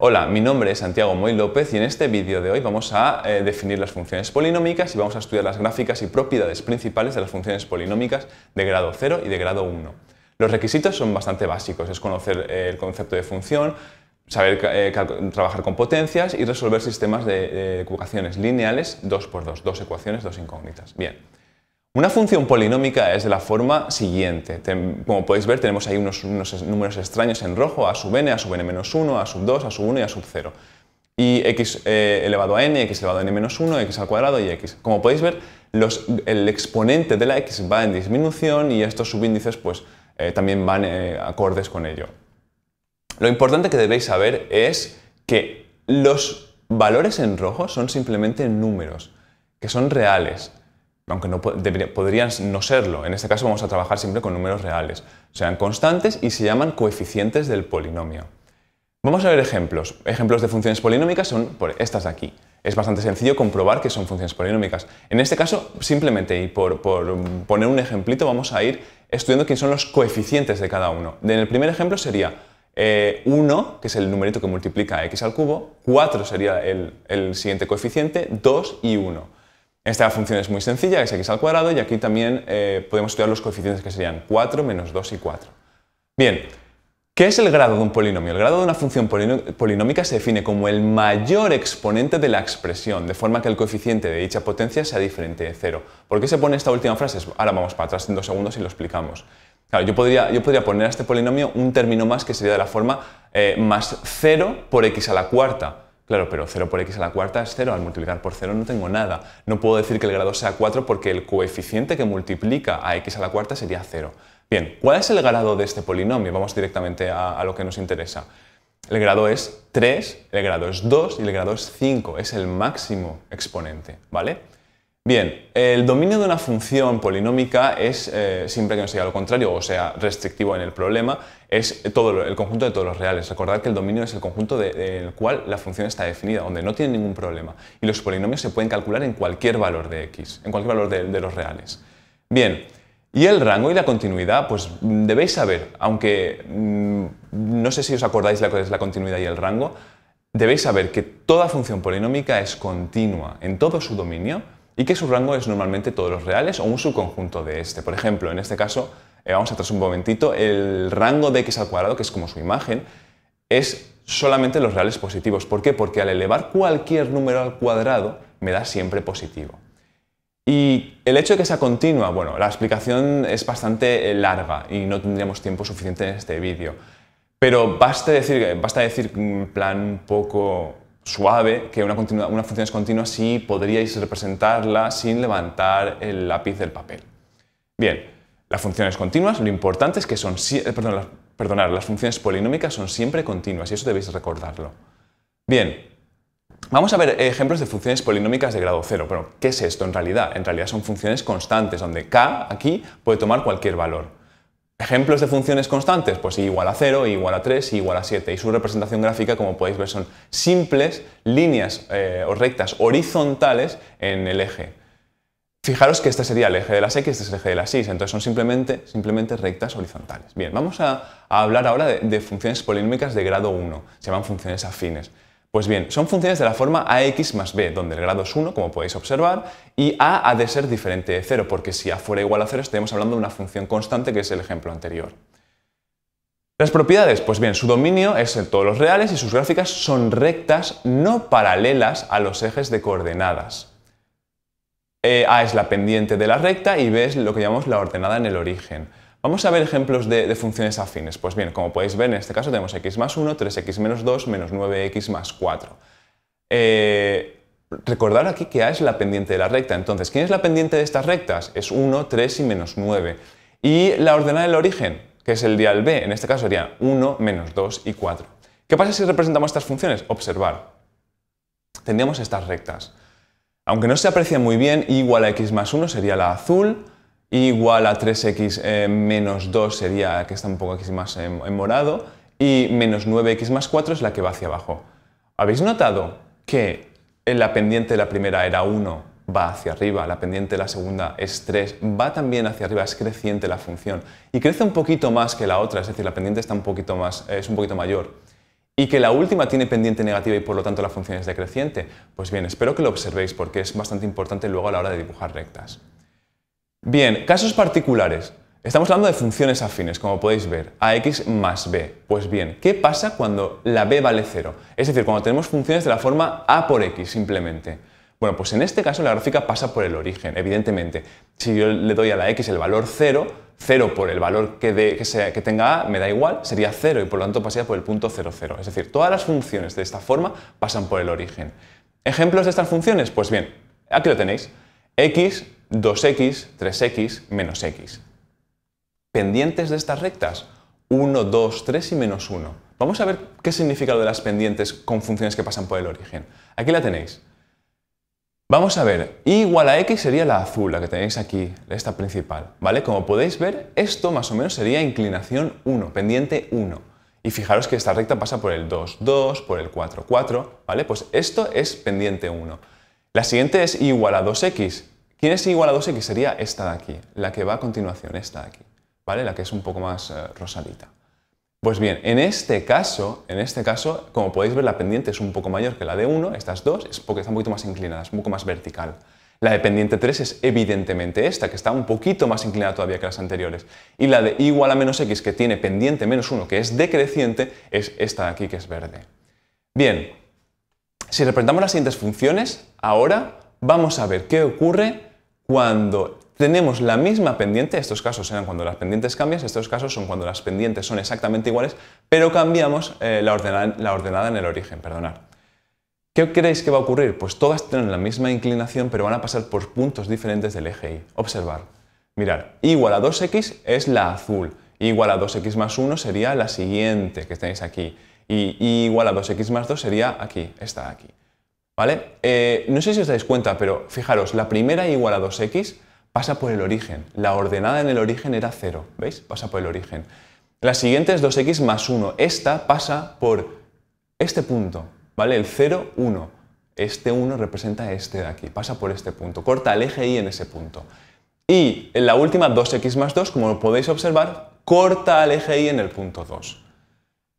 Hola, mi nombre es Santiago Moy López y en este vídeo de hoy vamos a eh, definir las funciones polinómicas y vamos a estudiar las gráficas y propiedades principales de las funciones polinómicas de grado 0 y de grado 1. Los requisitos son bastante básicos, es conocer eh, el concepto de función, saber eh, trabajar con potencias y resolver sistemas de, ecuaciones lineales 2x2, dos ecuaciones, dos incógnitas. Bien. Una función polinómica es de la forma siguiente. Como podéis ver, tenemos ahí unos, números extraños en rojo, a sub n, a sub n menos 1, a sub 2, a sub 1 y a sub 0. Eh, y x elevado a n, x elevado a n menos 1, x al cuadrado y x. Como podéis ver, el exponente de la x va en disminución y estos subíndices pues, eh, también van eh, acordes con ello. Lo importante que debéis saber es que los valores en rojo son simplemente números, que son reales aunque podrían no serlo. En este caso vamos a trabajar siempre con números reales. Sean constantes y se llaman coeficientes del polinomio. Vamos a ver ejemplos. Ejemplos de funciones polinómicas son por estas de aquí. Es bastante sencillo comprobar que son funciones polinómicas. En este caso, simplemente, y por, poner un ejemplito, vamos a ir estudiando quiénes son los coeficientes de cada uno. En el primer ejemplo sería 1, eh, que es el numerito que multiplica x al cubo, 4 sería el, el siguiente coeficiente, 2 y 1. Esta función es muy sencilla, es x al cuadrado, y aquí también eh, podemos estudiar los coeficientes que serían 4 menos 2 y 4. Bien, ¿Qué es el grado de un polinomio? El grado de una función polinómica se define como el mayor exponente de la expresión, de forma que el coeficiente de dicha potencia sea diferente de cero. ¿Por qué se pone esta última frase? Ahora vamos para atrás en dos segundos y lo explicamos. yo podría, poner a este polinomio un término más que sería de la forma eh, más 0 por x a la cuarta. Claro, pero 0 por x a la cuarta es 0, al multiplicar por 0 no tengo nada. No puedo decir que el grado sea 4 porque el coeficiente que multiplica a x a la cuarta sería 0. Bien, ¿cuál es el grado de este polinomio? Vamos directamente a, lo que nos interesa. El grado es 3, el grado es 2 y el grado es 5, es el máximo exponente, ¿vale? Bien, el dominio de una función polinómica es, eh, siempre que no sea lo contrario, o sea, restrictivo en el problema, es todo el conjunto de todos los reales. Recordad que el dominio es el conjunto del el cual la función está definida, donde no tiene ningún problema. Y los polinomios se pueden calcular en cualquier valor de x, en cualquier valor de, los reales. Bien, y el rango y la continuidad, pues debéis saber, aunque mm, no sé si os acordáis la, es la continuidad y el rango, debéis saber que toda función polinómica es continua en todo su dominio y que su rango es normalmente todos los reales o un subconjunto de este. Por ejemplo, en este caso, eh, vamos vamos atrás un momentito, el rango de x al cuadrado, que es como su imagen, es solamente los reales positivos. ¿Por qué? Porque al elevar cualquier número al cuadrado me da siempre positivo. Y el hecho de que sea continua, bueno, la explicación es bastante eh, larga y no tendríamos tiempo suficiente en este vídeo. Pero basta decir, basta decir en plan un poco suave, que una, función es continua, si podríais representarla sin levantar el lápiz del papel. Bien, las funciones continuas, lo importante es que son, eh, perdón, perdonar, las funciones polinómicas son siempre continuas y eso debéis recordarlo. Bien, vamos a ver ejemplos de funciones polinómicas de grado cero, Pero, ¿qué es esto en realidad? En realidad son funciones constantes, donde k aquí puede tomar cualquier valor. Ejemplos de funciones constantes, pues igual a 0, igual a 3, igual a 7. Y su representación gráfica, como podéis ver, son simples líneas eh, o rectas horizontales en el eje. Fijaros que este sería el eje de las X, este es el eje de las Y, entonces son simplemente, rectas horizontales. Bien, vamos a, hablar ahora de, de funciones polinómicas de grado 1, se llaman funciones afines. Pues bien, son funciones de la forma ax más b, donde el grado es 1, como podéis observar, y a ha de ser diferente de 0, porque si a fuera igual a 0 estaríamos hablando de una función constante, que es el ejemplo anterior. Las propiedades, pues bien, su dominio es en todos los reales y sus gráficas son rectas no paralelas a los ejes de coordenadas. Eh, a es la pendiente de la recta y b es lo que llamamos la ordenada en el origen. Vamos a ver ejemplos de, funciones afines. Pues bien, como podéis ver, en este caso tenemos x más 1, 3x menos 2, menos 9x más 4. Eh, recordar aquí que a es la pendiente de la recta. Entonces, ¿quién es la pendiente de estas rectas? Es 1, 3 y menos 9. Y la ordenada del origen, que es el dial b, en este caso sería 1, menos 2 y 4. ¿Qué pasa si representamos estas funciones? Observar. Tendríamos estas rectas. Aunque no se aprecia muy bien, igual a x más 1 sería la azul, igual a 3x eh, menos 2 sería, que está un poco más eh, en, morado, y menos 9x más 4 es la que va hacia abajo. ¿Habéis notado que la pendiente de la primera era 1, va hacia arriba, la pendiente de la segunda es 3, va también hacia arriba, es creciente la función y crece un poquito más que la otra, es decir, la pendiente está un poquito más, eh, es un poquito mayor y que la última tiene pendiente negativa y por lo tanto la función es decreciente. Pues bien, espero que lo observéis porque es bastante importante luego a la hora de dibujar rectas. Bien, casos particulares. Estamos hablando de funciones afines, como podéis ver, ax más b. Pues bien, ¿qué pasa cuando la b vale 0? Es decir, cuando tenemos funciones de la forma a por x simplemente. Bueno, pues en este caso la gráfica pasa por el origen, evidentemente. Si yo le doy a la x el valor 0, 0 por el valor que, tenga a me da igual, sería 0 y por lo tanto pasaría por el punto 0, 0. Es decir, todas las funciones de esta forma pasan por el origen. ¿Ejemplos de estas funciones? Pues bien, aquí lo tenéis. x 2x, 3x, menos x. Pendientes de estas rectas, 1, 2, 3 y menos 1. Vamos a ver qué significa lo de las pendientes con funciones que pasan por el origen. Aquí la tenéis. Vamos a ver, igual a x sería la azul, la que tenéis aquí, esta principal, ¿vale? Como podéis ver, esto más o menos sería inclinación 1, pendiente 1. Y fijaros que esta recta pasa por el 2, 2, por el 4, 4, ¿vale? Pues esto es pendiente 1. La siguiente es igual a 2x, ¿Quién es igual a 2x? Sería esta de aquí, la que va a continuación, esta de aquí, ¿vale? La que es un poco más eh, rosadita. Pues bien, en este caso, en este caso, como podéis ver, la pendiente es un poco mayor que la de 1, estas dos es porque están un poquito más inclinadas, un poco más vertical. La de pendiente 3 es evidentemente esta, que está un poquito más inclinada todavía que las anteriores. Y la de igual a menos x, que tiene pendiente menos 1, que es decreciente, es esta de aquí, que es verde. Bien, si representamos las siguientes funciones, ahora vamos a ver qué ocurre cuando tenemos la misma pendiente, estos casos eran cuando las pendientes cambian, estos casos son cuando las pendientes son exactamente iguales, pero cambiamos eh, la, ordenada, en el origen, perdonad. ¿Qué creéis que va a ocurrir? Pues todas tienen la misma inclinación, pero van a pasar por puntos diferentes del eje Y. Observar. Mirar, igual a 2x es la azul, igual a 2x más 1 sería la siguiente que tenéis aquí, y, y igual a 2x más 2 sería aquí, está aquí. ¿Vale? Eh, no sé si os dais cuenta, pero fijaros, la primera igual a 2x pasa por el origen. La ordenada en el origen era 0, ¿veis? Pasa por el origen. La siguiente es 2x más 1. Esta pasa por este punto, ¿vale? El 0, 1. Este 1 representa este de aquí, pasa por este punto. Corta al eje y en ese punto. Y en la última, 2x más 2, como podéis observar, corta al eje y en el punto 2.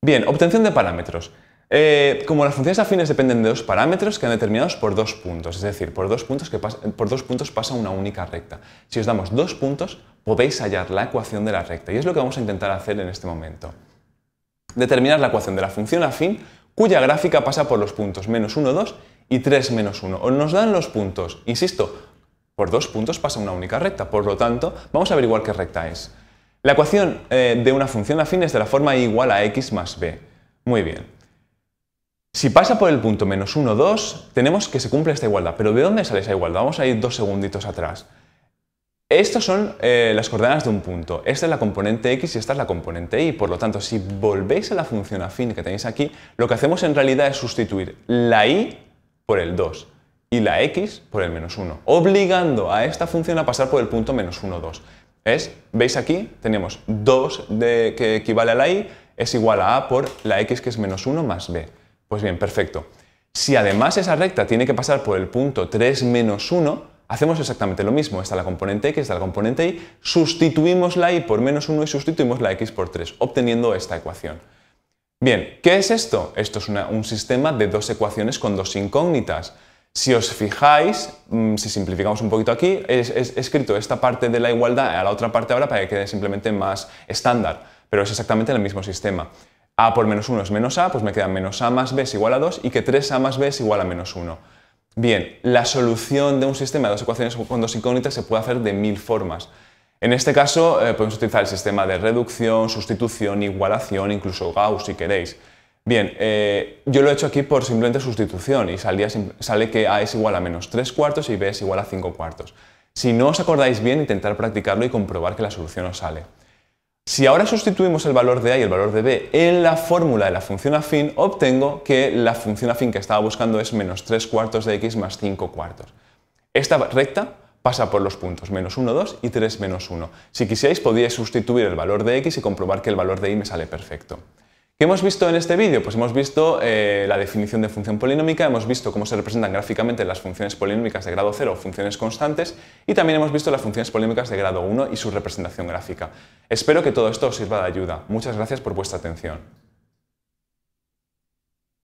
Bien, obtención de parámetros. Eh, como las funciones afines dependen de dos parámetros, que quedan determinados por dos puntos, es decir, por dos puntos, que por dos puntos pasa una única recta. Si os damos dos puntos, podéis hallar la ecuación de la recta, y es lo que vamos a intentar hacer en este momento. Determinar la ecuación de la función afín, cuya gráfica pasa por los puntos menos 1, 2 y 3 menos 1. Nos dan los puntos, insisto, por dos puntos pasa una única recta, por lo tanto, vamos a averiguar qué recta es. La ecuación eh, de una función afín es de la forma igual a x más b. Muy bien. Si pasa por el punto menos 1, 2, tenemos que se cumple esta igualdad. Pero ¿de dónde sale esa igualdad? Vamos a ir dos segunditos atrás. Estas son eh, las coordenadas de un punto. Esta es la componente x y esta es la componente y. Por lo tanto, si volvéis a la función afín que tenéis aquí, lo que hacemos en realidad es sustituir la y por el 2 y la x por el menos 1, obligando a esta función a pasar por el punto menos 1, 2. Es, ¿Veis aquí? Tenemos 2 de, que equivale a la y es igual a a por la x que es menos 1 más b. Pues bien, perfecto. Si además esa recta tiene que pasar por el punto 3 menos 1, hacemos exactamente lo mismo. Está la componente x, está la componente y, sustituimos la y por menos 1 y sustituimos la x por 3, obteniendo esta ecuación. Bien, ¿qué es esto? Esto es un sistema de dos ecuaciones con dos incógnitas. Si os fijáis, mm, si simplificamos un poquito aquí, he escrito esta parte de la igualdad a la otra parte ahora para que quede simplemente más estándar, pero es exactamente el mismo sistema a por menos 1 es menos a, pues me queda menos a más b es igual a 2 y que 3a más b es igual a menos 1. Bien, la solución de un sistema de dos ecuaciones con dos incógnitas se puede hacer de mil formas. En este caso eh, podemos utilizar el sistema de reducción, sustitución, igualación, incluso Gauss si queréis. Bien, eh, yo lo he hecho aquí por simplemente sustitución y salía, sale que a es igual a menos 3 cuartos y b es igual a 5 cuartos. Si no os acordáis bien, intentar practicarlo y comprobar que la solución os sale. Si ahora sustituimos el valor de a y el valor de b en la fórmula de la función afín, obtengo que la función afín que estaba buscando es menos 3 cuartos de x más 5 cuartos. Esta recta pasa por los puntos menos 1, 2 y 3, menos 1. Si quisierais podíais sustituir el valor de x y comprobar que el valor de y me sale perfecto. ¿Qué hemos visto en este vídeo? Pues hemos visto eh, la definición de función polinómica, hemos visto cómo se representan gráficamente las funciones polinómicas de grado 0 funciones constantes y también hemos visto las funciones polinómicas de grado 1 y su representación gráfica. Espero que todo esto os sirva de ayuda. Muchas gracias por vuestra atención.